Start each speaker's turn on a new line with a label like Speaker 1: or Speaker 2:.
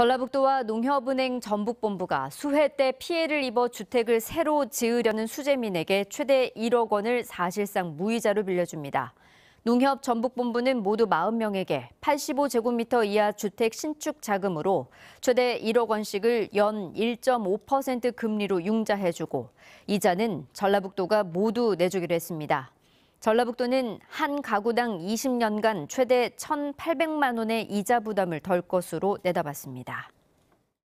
Speaker 1: 전라북도와 농협은행 전북본부가 수해 때 피해를 입어 주택을 새로 지으려는 수재민에게 최대 1억 원을 사실상 무이자로 빌려줍니다. 농협 전북본부는 모두 40명에게 85제곱미터 이하 주택 신축 자금으로 최대 1억 원씩을 연 1.5% 금리로 융자해주고 이자는 전라북도가 모두 내주기로 했습니다. 전라북도는 한 가구당 20년간 최대 1,800만 원의 이자 부담을 덜 것으로 내다봤습니다.